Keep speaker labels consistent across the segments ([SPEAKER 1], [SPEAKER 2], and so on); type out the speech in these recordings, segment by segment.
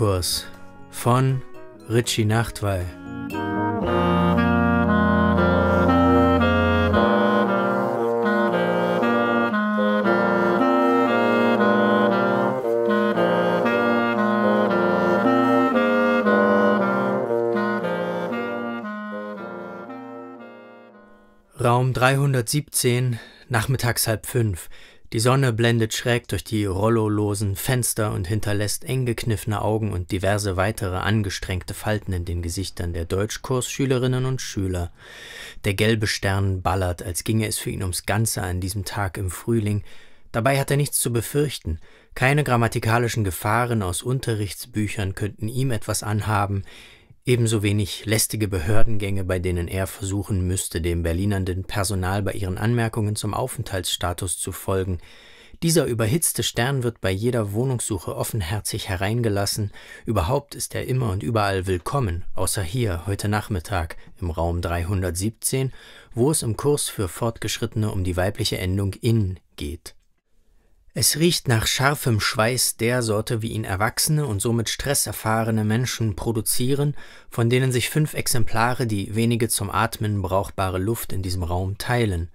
[SPEAKER 1] Kochkurs von Richie Nachtwey. Raum 317, nachmittags halb fünf. Die Sonne blendet schräg durch die rollolosen Fenster und hinterlässt eng gekniffene Augen und diverse weitere angestrengte Falten in den Gesichtern der Deutschkursschülerinnen und Schüler. Der gelbe Stern ballert, als ginge es für ihn ums Ganze an diesem Tag im Frühling. Dabei hat er nichts zu befürchten. Keine grammatikalischen Gefahren aus Unterrichtsbüchern könnten ihm etwas anhaben. Ebenso wenig lästige Behördengänge, bei denen er versuchen müsste, dem berlinernden Personal bei ihren Anmerkungen zum Aufenthaltsstatus zu folgen. Dieser überhitzte Stern wird bei jeder Wohnungssuche offenherzig hereingelassen. Überhaupt ist er immer und überall willkommen, außer hier heute Nachmittag im Raum 317, wo es im Kurs für Fortgeschrittene um die weibliche Endung in geht. Es riecht nach scharfem Schweiß der Sorte, wie ihn erwachsene und somit stresserfahrene Menschen produzieren, von denen sich fünf Exemplare die wenige zum Atmen brauchbare Luft in diesem Raum teilen.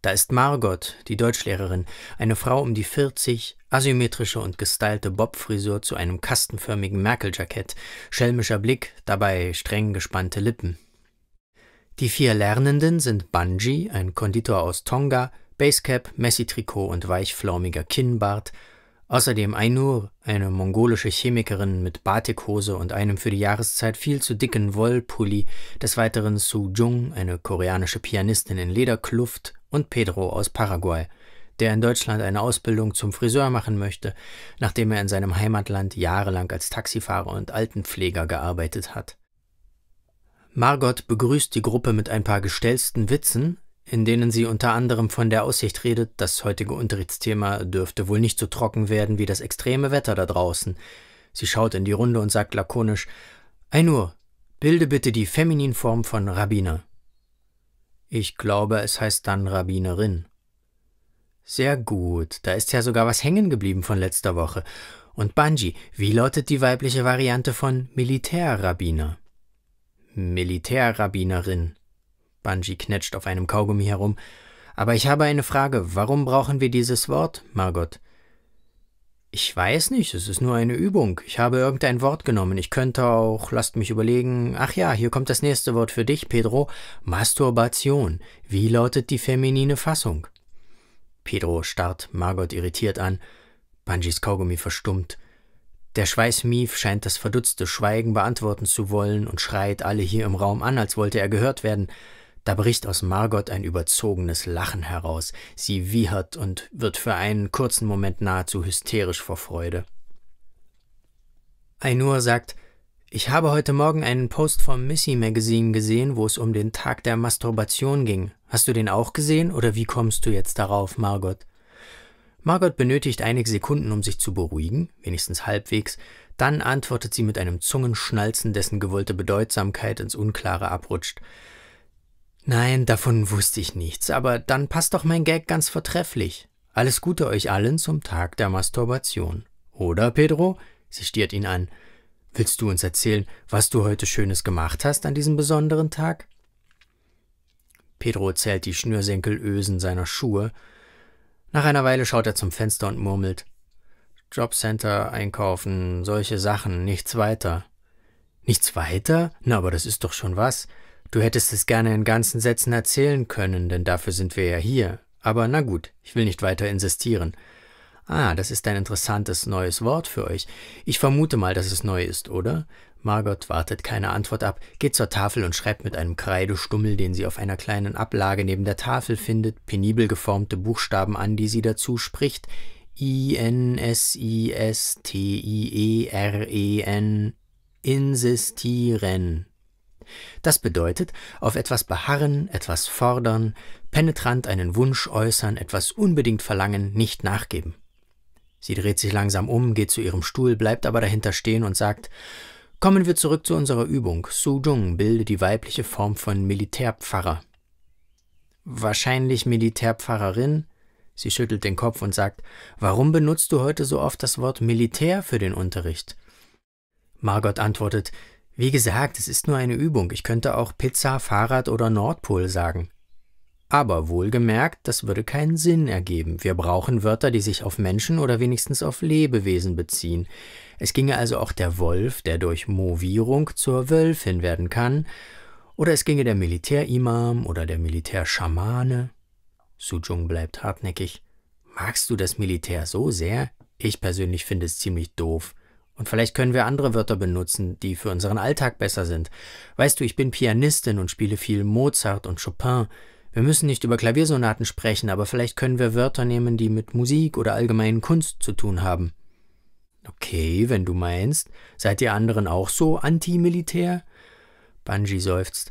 [SPEAKER 1] Da ist Margot, die Deutschlehrerin, eine Frau um die 40, asymmetrische und gestylte Bobfrisur zu einem kastenförmigen Merkeljackett, schelmischer Blick, dabei streng gespannte Lippen. Die vier Lernenden sind Bungee, ein Konditor aus Tonga, Basecap, Messi-Trikot und weichflaumiger Kinnbart, außerdem Ainur, eine mongolische Chemikerin mit Batikhose und einem für die Jahreszeit viel zu dicken Wollpulli, des Weiteren Su Jung, eine koreanische Pianistin in Lederkluft und Pedro aus Paraguay, der in Deutschland eine Ausbildung zum Friseur machen möchte, nachdem er in seinem Heimatland jahrelang als Taxifahrer und Altenpfleger gearbeitet hat. Margot begrüßt die Gruppe mit ein paar gestellsten Witzen, in denen sie unter anderem von der Aussicht redet, das heutige Unterrichtsthema dürfte wohl nicht so trocken werden wie das extreme Wetter da draußen. Sie schaut in die Runde und sagt lakonisch Ei nur, bilde bitte die Femininform von Rabbiner. Ich glaube, es heißt dann Rabbinerin. Sehr gut, da ist ja sogar was hängen geblieben von letzter Woche. Und Banji, wie lautet die weibliche Variante von Militärrabbiner? Militärrabbinerin. Bungie knetscht auf einem Kaugummi herum. Aber ich habe eine Frage. Warum brauchen wir dieses Wort, Margot? Ich weiß nicht, es ist nur eine Übung. Ich habe irgendein Wort genommen. Ich könnte auch, lasst mich überlegen. Ach ja, hier kommt das nächste Wort für dich, Pedro. Masturbation. Wie lautet die feminine Fassung? Pedro starrt Margot irritiert an. Bungies Kaugummi verstummt. Der Schweißmief scheint das verdutzte Schweigen beantworten zu wollen und schreit alle hier im Raum an, als wollte er gehört werden. Da bricht aus Margot ein überzogenes Lachen heraus. Sie wiehert und wird für einen kurzen Moment nahezu hysterisch vor Freude. Ainur sagt, ich habe heute Morgen einen Post vom Missy Magazine gesehen, wo es um den Tag der Masturbation ging. Hast du den auch gesehen oder wie kommst du jetzt darauf, Margot? Margot benötigt einige Sekunden, um sich zu beruhigen, wenigstens halbwegs, dann antwortet sie mit einem Zungenschnalzen, dessen gewollte Bedeutsamkeit ins Unklare abrutscht. Nein, davon wusste ich nichts, aber dann passt doch mein Gag ganz vortrefflich. Alles Gute euch allen zum Tag der Masturbation. Oder, Pedro? Sie stiert ihn an. Willst du uns erzählen, was du heute Schönes gemacht hast an diesem besonderen Tag? Pedro zählt die Schnürsenkelösen seiner Schuhe. Nach einer Weile schaut er zum Fenster und murmelt Jobcenter einkaufen, solche Sachen, nichts weiter. Nichts weiter? Na, aber das ist doch schon was. Du hättest es gerne in ganzen Sätzen erzählen können, denn dafür sind wir ja hier. Aber na gut, ich will nicht weiter insistieren. Ah, das ist ein interessantes neues Wort für euch. Ich vermute mal, dass es neu ist, oder? Margot wartet keine Antwort ab, geht zur Tafel und schreibt mit einem Kreidestummel, den sie auf einer kleinen Ablage neben der Tafel findet, penibel geformte Buchstaben an, die sie dazu spricht. E e I-N-S-I-S-T-I-E-R-E-N. Insistieren. Das bedeutet, auf etwas beharren, etwas fordern, penetrant einen Wunsch äußern, etwas unbedingt verlangen, nicht nachgeben. Sie dreht sich langsam um, geht zu ihrem Stuhl, bleibt aber dahinter stehen und sagt, Kommen wir zurück zu unserer Übung. Su Jung bilde die weibliche Form von Militärpfarrer. Wahrscheinlich Militärpfarrerin? Sie schüttelt den Kopf und sagt, warum benutzt du heute so oft das Wort Militär für den Unterricht? Margot antwortet, wie gesagt, es ist nur eine Übung. Ich könnte auch Pizza, Fahrrad oder Nordpol sagen. Aber wohlgemerkt, das würde keinen Sinn ergeben. Wir brauchen Wörter, die sich auf Menschen oder wenigstens auf Lebewesen beziehen. Es ginge also auch der Wolf, der durch Movierung zur Wölfin werden kann, oder es ginge der Militärimam oder der Militärschamane. Sujung bleibt hartnäckig. Magst du das Militär so sehr? Ich persönlich finde es ziemlich doof. Und vielleicht können wir andere Wörter benutzen, die für unseren Alltag besser sind. Weißt du, ich bin Pianistin und spiele viel Mozart und Chopin. Wir müssen nicht über Klaviersonaten sprechen, aber vielleicht können wir Wörter nehmen, die mit Musik oder allgemeinen Kunst zu tun haben. Okay, wenn du meinst. Seid ihr anderen auch so anti-militär? Bungie seufzt.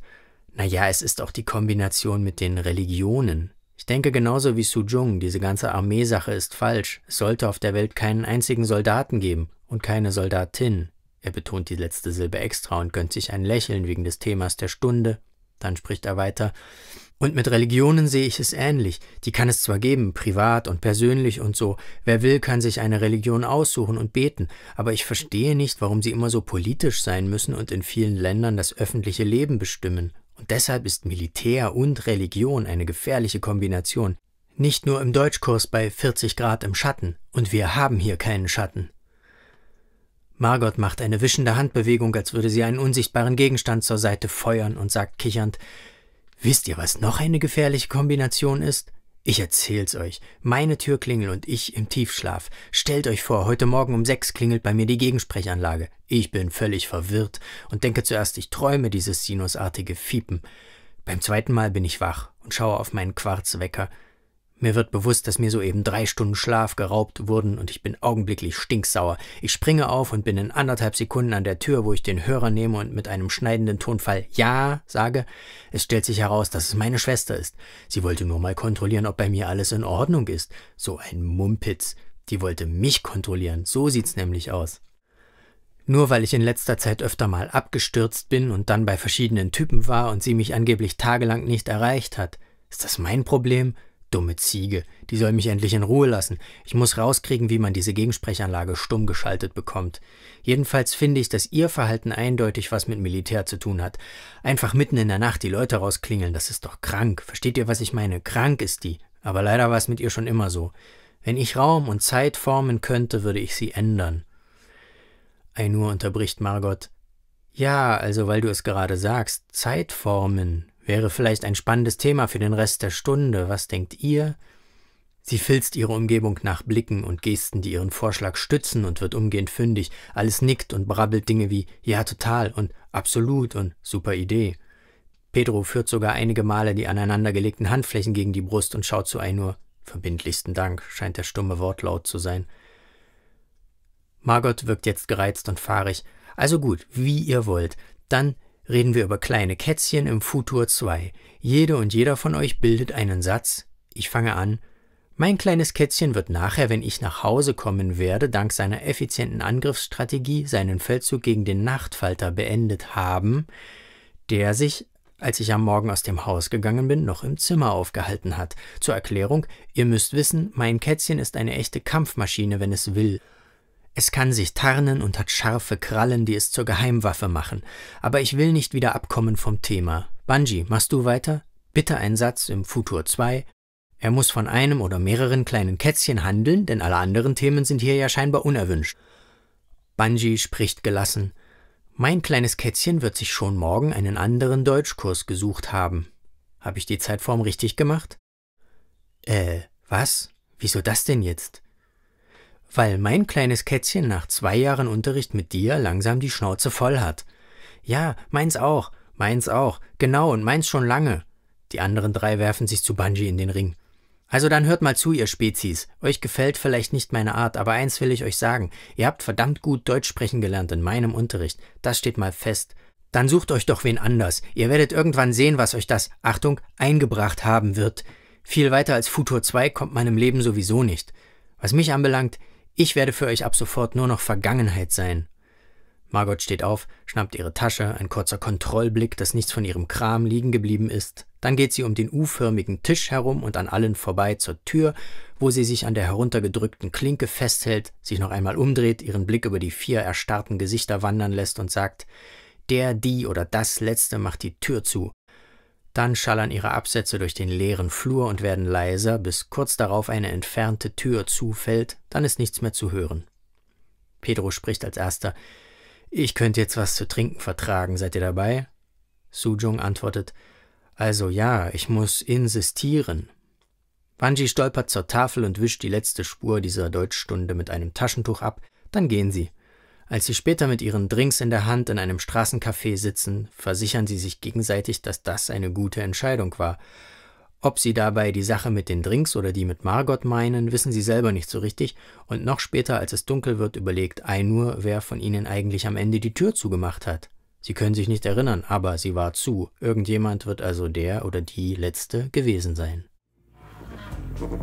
[SPEAKER 1] Naja, es ist auch die Kombination mit den Religionen. Ich denke genauso wie Su Jung, diese ganze Armeesache ist falsch. Es sollte auf der Welt keinen einzigen Soldaten geben und keine Soldatin. Er betont die letzte Silbe extra und gönnt sich ein Lächeln wegen des Themas der Stunde. Dann spricht er weiter. Und mit Religionen sehe ich es ähnlich. Die kann es zwar geben, privat und persönlich und so. Wer will, kann sich eine Religion aussuchen und beten. Aber ich verstehe nicht, warum sie immer so politisch sein müssen und in vielen Ländern das öffentliche Leben bestimmen. Und deshalb ist Militär und Religion eine gefährliche Kombination. Nicht nur im Deutschkurs bei 40 Grad im Schatten, und wir haben hier keinen Schatten. Margot macht eine wischende Handbewegung, als würde sie einen unsichtbaren Gegenstand zur Seite feuern und sagt kichernd Wisst ihr, was noch eine gefährliche Kombination ist? Ich erzähl's euch. Meine Tür klingelt und ich im Tiefschlaf. Stellt euch vor, heute Morgen um sechs klingelt bei mir die Gegensprechanlage. Ich bin völlig verwirrt und denke zuerst, ich träume dieses sinusartige Fiepen. Beim zweiten Mal bin ich wach und schaue auf meinen Quarzwecker. Mir wird bewusst, dass mir soeben drei Stunden Schlaf geraubt wurden und ich bin augenblicklich stinksauer. Ich springe auf und bin in anderthalb Sekunden an der Tür, wo ich den Hörer nehme und mit einem schneidenden Tonfall Ja sage. Es stellt sich heraus, dass es meine Schwester ist. Sie wollte nur mal kontrollieren, ob bei mir alles in Ordnung ist. So ein Mumpitz. Die wollte mich kontrollieren. So sieht's nämlich aus. Nur weil ich in letzter Zeit öfter mal abgestürzt bin und dann bei verschiedenen Typen war und sie mich angeblich tagelang nicht erreicht hat. Ist das mein Problem? Dumme Ziege, die soll mich endlich in Ruhe lassen. Ich muss rauskriegen, wie man diese Gegensprechanlage stumm geschaltet bekommt. Jedenfalls finde ich, dass ihr Verhalten eindeutig was mit Militär zu tun hat. Einfach mitten in der Nacht die Leute rausklingeln, das ist doch krank. Versteht ihr, was ich meine? Krank ist die. Aber leider war es mit ihr schon immer so. Wenn ich Raum und Zeit formen könnte, würde ich sie ändern. Einur unterbricht Margot. Ja, also weil du es gerade sagst, Zeit formen. Wäre vielleicht ein spannendes Thema für den Rest der Stunde. Was denkt ihr? Sie filzt ihre Umgebung nach Blicken und Gesten, die ihren Vorschlag stützen und wird umgehend fündig. Alles nickt und brabbelt Dinge wie ja total und absolut und super Idee. Pedro führt sogar einige Male die aneinandergelegten Handflächen gegen die Brust und schaut zu ein nur verbindlichsten Dank, scheint der stumme Wortlaut zu sein. Margot wirkt jetzt gereizt und fahrig. Also gut, wie ihr wollt. Dann reden wir über kleine Kätzchen im Futur 2. Jede und jeder von euch bildet einen Satz. Ich fange an. Mein kleines Kätzchen wird nachher, wenn ich nach Hause kommen werde, dank seiner effizienten Angriffsstrategie seinen Feldzug gegen den Nachtfalter beendet haben, der sich, als ich am Morgen aus dem Haus gegangen bin, noch im Zimmer aufgehalten hat. Zur Erklärung, ihr müsst wissen, mein Kätzchen ist eine echte Kampfmaschine, wenn es will. Es kann sich tarnen und hat scharfe Krallen, die es zur Geheimwaffe machen. Aber ich will nicht wieder abkommen vom Thema. Bungie, machst du weiter? Bitte ein Satz im Futur 2. Er muss von einem oder mehreren kleinen Kätzchen handeln, denn alle anderen Themen sind hier ja scheinbar unerwünscht. Bungie spricht gelassen. Mein kleines Kätzchen wird sich schon morgen einen anderen Deutschkurs gesucht haben. Habe ich die Zeitform richtig gemacht? Äh, was? Wieso das denn jetzt? Weil mein kleines Kätzchen nach zwei Jahren Unterricht mit dir langsam die Schnauze voll hat. Ja, meins auch, meins auch, genau und meins schon lange. Die anderen drei werfen sich zu Bungie in den Ring. Also dann hört mal zu, ihr Spezies. Euch gefällt vielleicht nicht meine Art, aber eins will ich euch sagen. Ihr habt verdammt gut Deutsch sprechen gelernt in meinem Unterricht. Das steht mal fest. Dann sucht euch doch wen anders. Ihr werdet irgendwann sehen, was euch das, Achtung, eingebracht haben wird. Viel weiter als Futur 2 kommt man im Leben sowieso nicht. Was mich anbelangt, ich werde für euch ab sofort nur noch Vergangenheit sein. Margot steht auf, schnappt ihre Tasche, ein kurzer Kontrollblick, dass nichts von ihrem Kram liegen geblieben ist. Dann geht sie um den U-förmigen Tisch herum und an allen vorbei zur Tür, wo sie sich an der heruntergedrückten Klinke festhält, sich noch einmal umdreht, ihren Blick über die vier erstarrten Gesichter wandern lässt und sagt, der, die oder das Letzte macht die Tür zu. Dann schallern ihre Absätze durch den leeren Flur und werden leiser, bis kurz darauf eine entfernte Tür zufällt, dann ist nichts mehr zu hören. Pedro spricht als erster. Ich könnte jetzt was zu trinken vertragen, seid ihr dabei? Sujung antwortet. Also ja, ich muss insistieren. Banji stolpert zur Tafel und wischt die letzte Spur dieser Deutschstunde mit einem Taschentuch ab, dann gehen sie. Als sie später mit ihren Drinks in der Hand in einem Straßencafé sitzen, versichern sie sich gegenseitig, dass das eine gute Entscheidung war. Ob sie dabei die Sache mit den Drinks oder die mit Margot meinen, wissen sie selber nicht so richtig, und noch später, als es dunkel wird, überlegt Einur, wer von ihnen eigentlich am Ende die Tür zugemacht hat. Sie können sich nicht erinnern, aber sie war zu. Irgendjemand wird also der oder die Letzte gewesen sein. Musik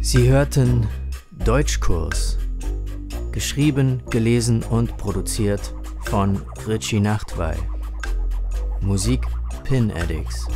[SPEAKER 1] Sie hörten Deutschkurs, geschrieben, gelesen und produziert von Richie Nachtwey. Musik Pin Addicts.